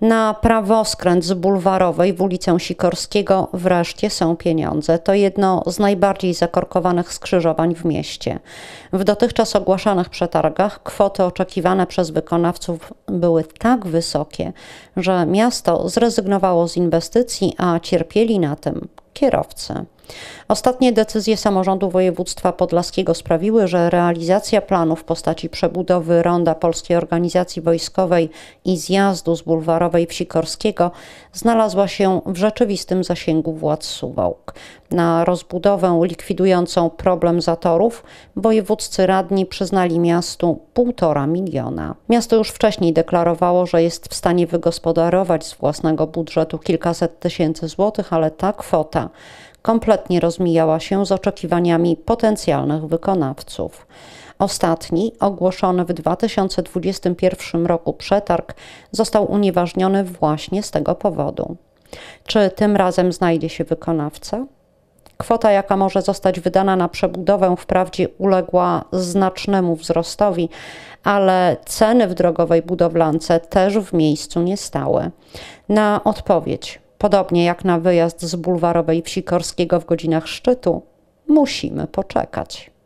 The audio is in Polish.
Na prawoskręt z bulwarowej w ulicę Sikorskiego wreszcie są pieniądze. To jedno z najbardziej zakorkowanych skrzyżowań w mieście. W dotychczas ogłaszanych przetargach kwoty oczekiwane przez wykonawców były tak wysokie, że miasto zrezygnowało z inwestycji, a cierpieli na tym kierowcy. Ostatnie decyzje samorządu województwa podlaskiego sprawiły, że realizacja planu w postaci przebudowy ronda Polskiej Organizacji Wojskowej i zjazdu z bulwarowej wsi Korskiego znalazła się w rzeczywistym zasięgu władz Suwałk. Na rozbudowę likwidującą problem zatorów wojewódzcy radni przyznali miastu 1,5 miliona. Miasto już wcześniej deklarowało, że jest w stanie wygospodarować z własnego budżetu kilkaset tysięcy złotych, ale ta kwota kompletnie rozmijała się z oczekiwaniami potencjalnych wykonawców. Ostatni, ogłoszony w 2021 roku przetarg, został unieważniony właśnie z tego powodu. Czy tym razem znajdzie się wykonawca? Kwota, jaka może zostać wydana na przebudowę, wprawdzie uległa znacznemu wzrostowi, ale ceny w drogowej budowlance też w miejscu nie stały. Na odpowiedź Podobnie jak na wyjazd z bulwarowej wsi Korskiego w godzinach szczytu, musimy poczekać.